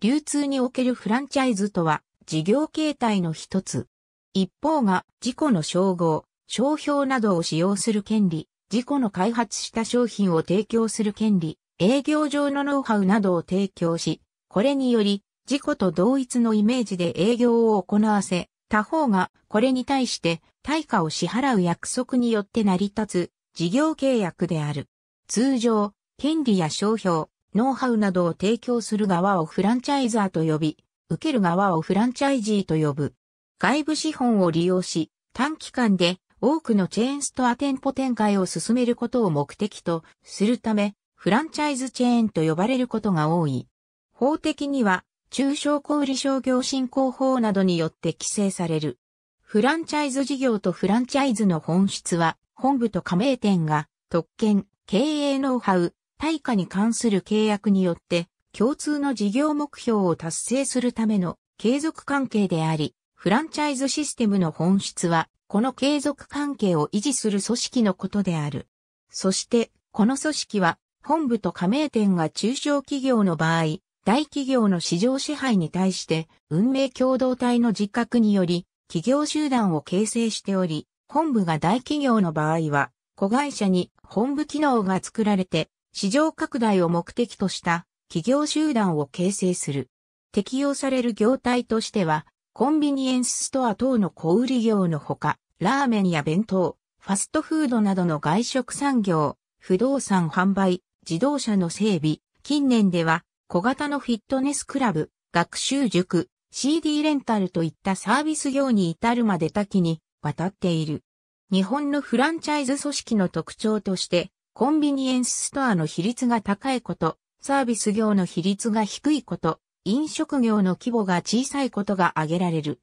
流通におけるフランチャイズとは事業形態の一つ。一方が自己の称号、商標などを使用する権利、自己の開発した商品を提供する権利、営業上のノウハウなどを提供し、これにより自己と同一のイメージで営業を行わせ、他方がこれに対して対価を支払う約束によって成り立つ事業契約である。通常、権利や商標、ノウハウなどを提供する側をフランチャイザーと呼び、受ける側をフランチャイジーと呼ぶ。外部資本を利用し、短期間で多くのチェーンストア店舗展開を進めることを目的とするため、フランチャイズチェーンと呼ばれることが多い。法的には、中小小売商業振興法などによって規制される。フランチャイズ事業とフランチャイズの本質は、本部と加盟店が特権、経営ノウハウ、対価に関する契約によって、共通の事業目標を達成するための継続関係であり、フランチャイズシステムの本質は、この継続関係を維持する組織のことである。そして、この組織は、本部と加盟店が中小企業の場合、大企業の市場支配に対して、運命共同体の自覚により、企業集団を形成しており、本部が大企業の場合は、子会社に本部機能が作られて、市場拡大を目的とした企業集団を形成する。適用される業態としては、コンビニエンスストア等の小売業のほか、ラーメンや弁当、ファストフードなどの外食産業、不動産販売、自動車の整備、近年では小型のフィットネスクラブ、学習塾、CD レンタルといったサービス業に至るまで多岐にわたっている。日本のフランチャイズ組織の特徴として、コンビニエンスストアの比率が高いこと、サービス業の比率が低いこと、飲食業の規模が小さいことが挙げられる。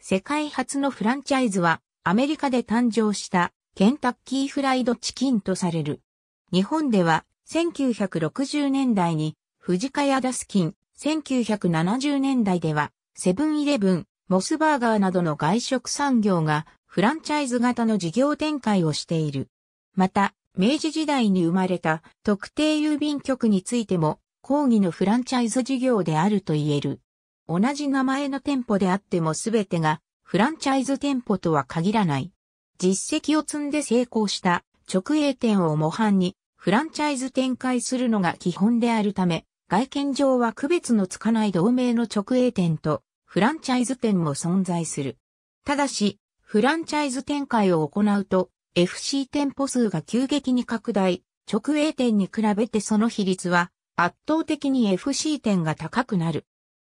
世界初のフランチャイズはアメリカで誕生したケンタッキーフライドチキンとされる。日本では1960年代に藤ヶ谷ダスキン、1970年代ではセブンイレブン、モスバーガーなどの外食産業がフランチャイズ型の事業展開をしている。また、明治時代に生まれた特定郵便局についても、抗議のフランチャイズ事業であると言える。同じ名前の店舗であっても全てがフランチャイズ店舗とは限らない。実績を積んで成功した直営店を模範にフランチャイズ展開するのが基本であるため、外見上は区別のつかない同盟の直営店とフランチャイズ店も存在する。ただし、フランチャイズ展開を行うと FC 店舗数が急激に拡大、直営店に比べてその比率は圧倒的に FC 店が高くなる。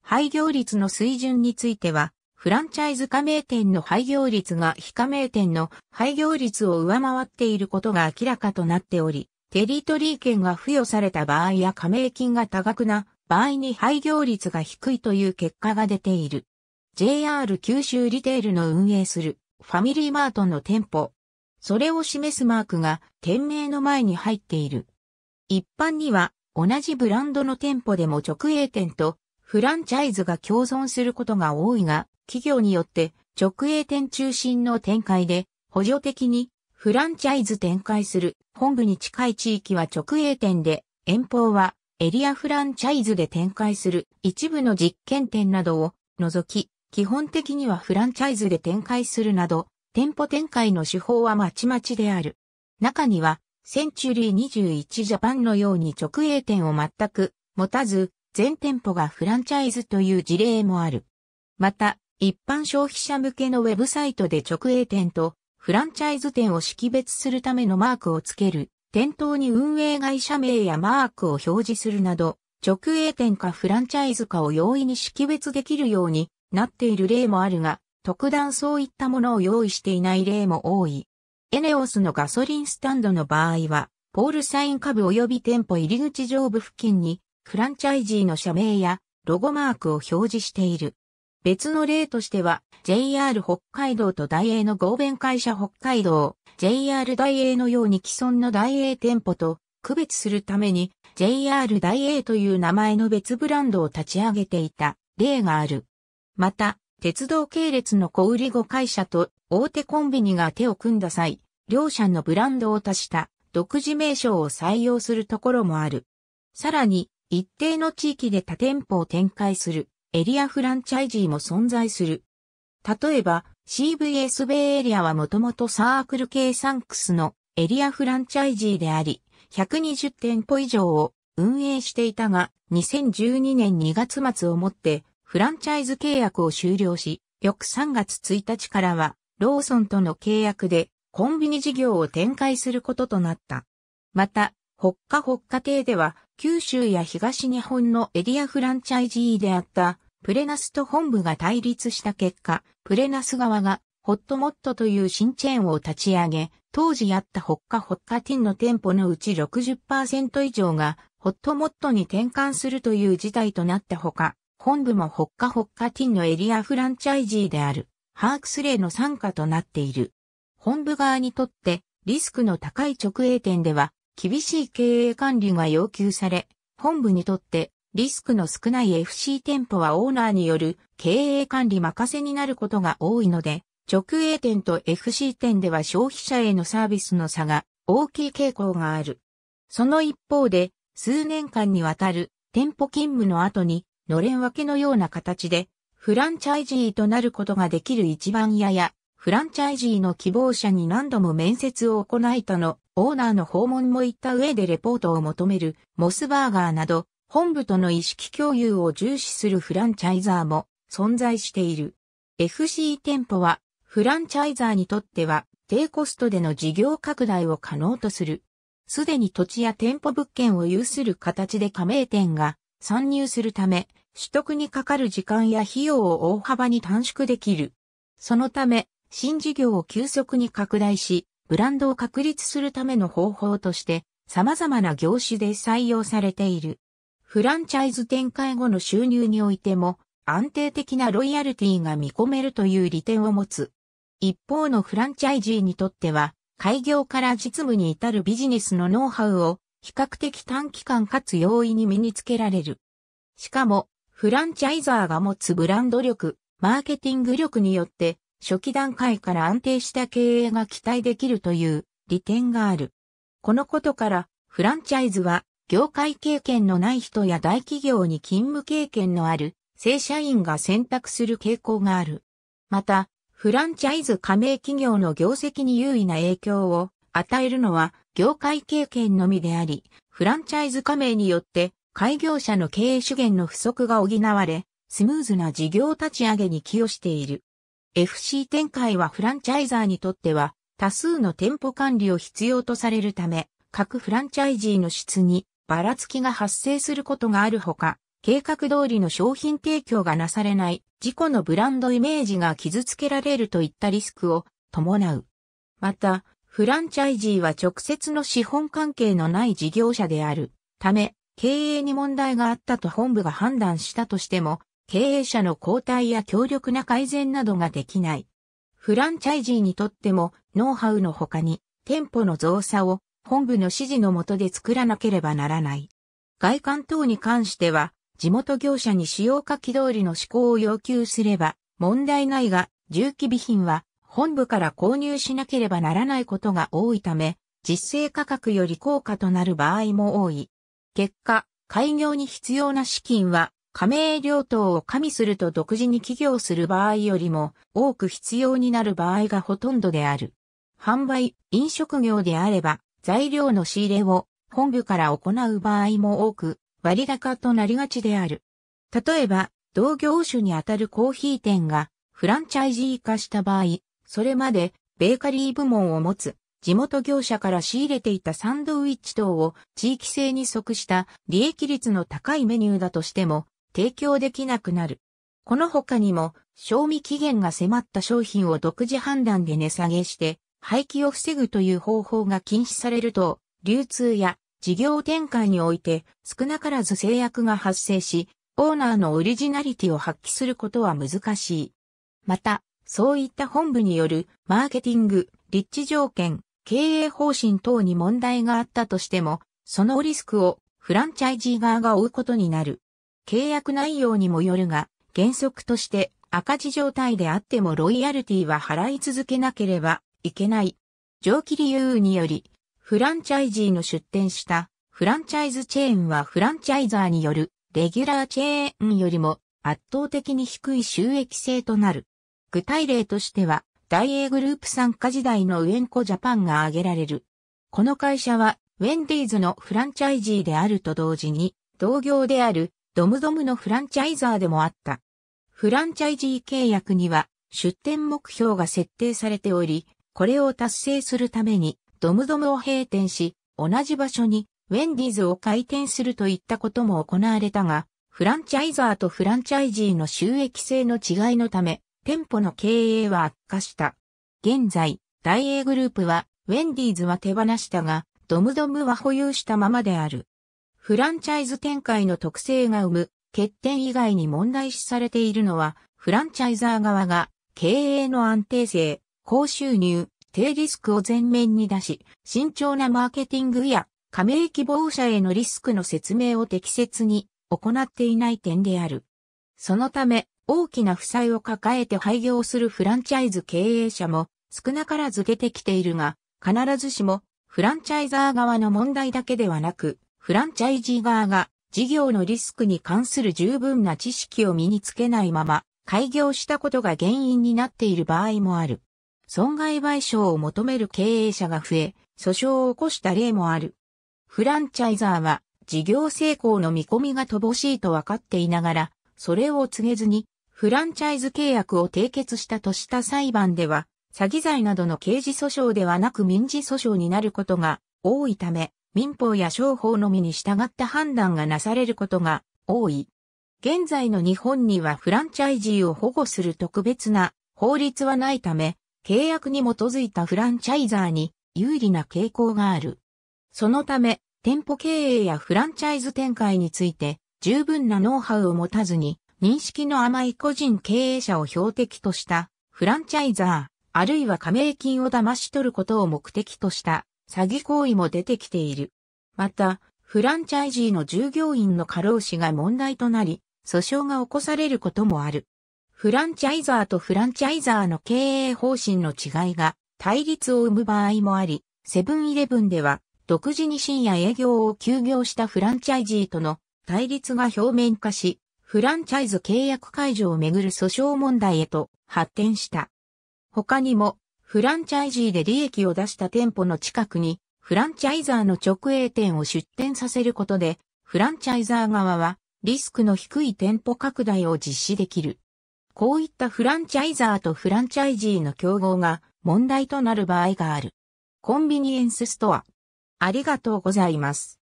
廃業率の水準については、フランチャイズ加盟店の廃業率が非加盟店の廃業率を上回っていることが明らかとなっており、テリトリー券が付与された場合や加盟金が多額な場合に廃業率が低いという結果が出ている。JR 九州リテールの運営するファミリーマートの店舗、それを示すマークが店名の前に入っている。一般には同じブランドの店舗でも直営店とフランチャイズが共存することが多いが、企業によって直営店中心の展開で補助的にフランチャイズ展開する本部に近い地域は直営店で、遠方はエリアフランチャイズで展開する一部の実験店などを除き、基本的にはフランチャイズで展開するなど、店舗展開の手法はまちまちである。中には、センチュリー21ジャパンのように直営店を全く持たず、全店舗がフランチャイズという事例もある。また、一般消費者向けのウェブサイトで直営店とフランチャイズ店を識別するためのマークをつける、店頭に運営会社名やマークを表示するなど、直営店かフランチャイズかを容易に識別できるようになっている例もあるが、特段そういったものを用意していない例も多い。エネオスのガソリンスタンドの場合は、ポールサイン株及び店舗入り口上部付近に、フランチャイジーの社名やロゴマークを表示している。別の例としては、JR 北海道と大英の合弁会社北海道、JR 大英のように既存の大英店舗と区別するために、JR 大英という名前の別ブランドを立ち上げていた例がある。また、鉄道系列の小売5会社と大手コンビニが手を組んだ際、両社のブランドを足した独自名称を採用するところもある。さらに、一定の地域で他店舗を展開するエリアフランチャイジーも存在する。例えば、CVS ベイエリアはもともとサークル系サンクスのエリアフランチャイジーであり、120店舗以上を運営していたが、2012年2月末をもってフランチャイズ契約を終了し、翌3月1日からは、ローソンとの契約で、コンビニ事業を展開することとなった。また、ホッカホッカ亭では、九州や東日本のエリアフランチャイジーであった、プレナスと本部が対立した結果、プレナス側が、ホットモットという新チェーンを立ち上げ、当時あったホッカホッカティンの店舗のうち60%以上が、ホットモットに転換するという事態となったほか、本部もホッカホッカティンのエリアフランチャイジーである、ハークスレイの傘下となっている。本部側にとって、リスクの高い直営店では、厳しい経営管理が要求され、本部にとって、リスクの少ない FC 店舗はオーナーによる経営管理任せになることが多いので、直営店と FC 店では消費者へのサービスの差が大きい傾向がある。その一方で、数年間にわたる店舗勤務の後にのれん分けのような形で、フランチャイジーとなることができる一番屋や、フランチャイジーの希望者に何度も面接を行いとの、オーナーの訪問も行った上でレポートを求める、モスバーガーなど、本部との意識共有を重視するフランチャイザーも存在している。FC 店舗は、フランチャイザーにとっては、低コストでの事業拡大を可能とする。すでに土地や店舗物件を有する形で加盟店が参入するため、取得にかかる時間や費用を大幅に短縮できる。そのため、新事業を急速に拡大し、ブランドを確立するための方法として、様々な業種で採用されている。フランチャイズ展開後の収入においても、安定的なロイヤルティが見込めるという利点を持つ。一方のフランチャイジーにとっては、開業から実務に至るビジネスのノウハウを比較的短期間かつ容易に身につけられる。しかも、フランチャイザーが持つブランド力、マーケティング力によって、初期段階から安定した経営が期待できるという利点がある。このことから、フランチャイズは、業界経験のない人や大企業に勤務経験のある、正社員が選択する傾向がある。また、フランチャイズ加盟企業の業績に優位な影響を与えるのは、業界経験のみであり、フランチャイズ加盟によって、開業者の経営資源の不足が補われ、スムーズな事業立ち上げに寄与している。FC 展開はフランチャイザーにとっては多数の店舗管理を必要とされるため、各フランチャイジーの質にばらつきが発生することがあるほか、計画通りの商品提供がなされない、自己のブランドイメージが傷つけられるといったリスクを伴う。また、フランチャイジーは直接の資本関係のない事業者であるため、経営に問題があったと本部が判断したとしても、経営者の交代や強力な改善などができない。フランチャイジーにとっても、ノウハウの他に、店舗の増差を本部の指示の下で作らなければならない。外観等に関しては、地元業者に使用書き通りの施行を要求すれば、問題ないが、重機備品は本部から購入しなければならないことが多いため、実勢価格より高価となる場合も多い。結果、開業に必要な資金は、加盟両党を加味すると独自に起業する場合よりも多く必要になる場合がほとんどである。販売、飲食業であれば、材料の仕入れを本部から行う場合も多く、割高となりがちである。例えば、同業種にあたるコーヒー店がフランチャイジー化した場合、それまでベーカリー部門を持つ地元業者から仕入れていたサンドウィッチ等を地域性に即した利益率の高いメニューだとしても提供できなくなる。この他にも、賞味期限が迫った商品を独自判断で値下げして、廃棄を防ぐという方法が禁止されると、流通や事業展開において少なからず制約が発生し、オーナーのオリジナリティを発揮することは難しい。また、そういった本部によるマーケティング、立地条件、経営方針等に問題があったとしても、そのリスクをフランチャイジー側が負うことになる。契約内容にもよるが、原則として赤字状態であってもロイヤルティは払い続けなければいけない。上記理由により、フランチャイジーの出店したフランチャイズチェーンはフランチャイザーによるレギュラーチェーンよりも圧倒的に低い収益性となる。具体例としては、大英グループ参加時代のウエンコジャパンが挙げられる。この会社は、ウェンディーズのフランチャイジーであると同時に、同業であるドムドムのフランチャイザーでもあった。フランチャイジー契約には出店目標が設定されており、これを達成するためにドムドムを閉店し、同じ場所にウェンディーズを開店するといったことも行われたが、フランチャイザーとフランチャイジーの収益性の違いのため、店舗の経営は悪化した。現在、大英グループは、ウェンディーズは手放したが、ドムドムは保有したままである。フランチャイズ展開の特性が生む欠点以外に問題視されているのは、フランチャイザー側が経営の安定性、高収入、低リスクを前面に出し、慎重なマーケティングや加盟希望者へのリスクの説明を適切に行っていない点である。そのため、大きな負債を抱えて廃業するフランチャイズ経営者も少なからず出てきているが、必ずしもフランチャイザー側の問題だけではなく、フランチャイジー側が事業のリスクに関する十分な知識を身につけないまま、開業したことが原因になっている場合もある。損害賠償を求める経営者が増え、訴訟を起こした例もある。フランチャイザーは事業成功の見込みが乏しいと分かっていながら、それを告げずにフランチャイズ契約を締結したとした裁判では、詐欺罪などの刑事訴訟ではなく民事訴訟になることが多いため、民法や商法のみに従った判断がなされることが多い。現在の日本にはフランチャイジーを保護する特別な法律はないため、契約に基づいたフランチャイザーに有利な傾向がある。そのため、店舗経営やフランチャイズ展開について十分なノウハウを持たずに認識の甘い個人経営者を標的としたフランチャイザー、あるいは加盟金を騙し取ることを目的とした詐欺行為も出てきている。また、フランチャイジーの従業員の過労死が問題となり、訴訟が起こされることもある。フランチャイザーとフランチャイザーの経営方針の違いが対立を生む場合もあり、セブンイレブンでは独自に深夜営業を休業したフランチャイジーとの対立が表面化し、フランチャイズ契約解除をめぐる訴訟問題へと発展した。他にも、フランチャイジーで利益を出した店舗の近くに、フランチャイザーの直営店を出店させることで、フランチャイザー側は、リスクの低い店舗拡大を実施できる。こういったフランチャイザーとフランチャイジーの競合が問題となる場合がある。コンビニエンスストア。ありがとうございます。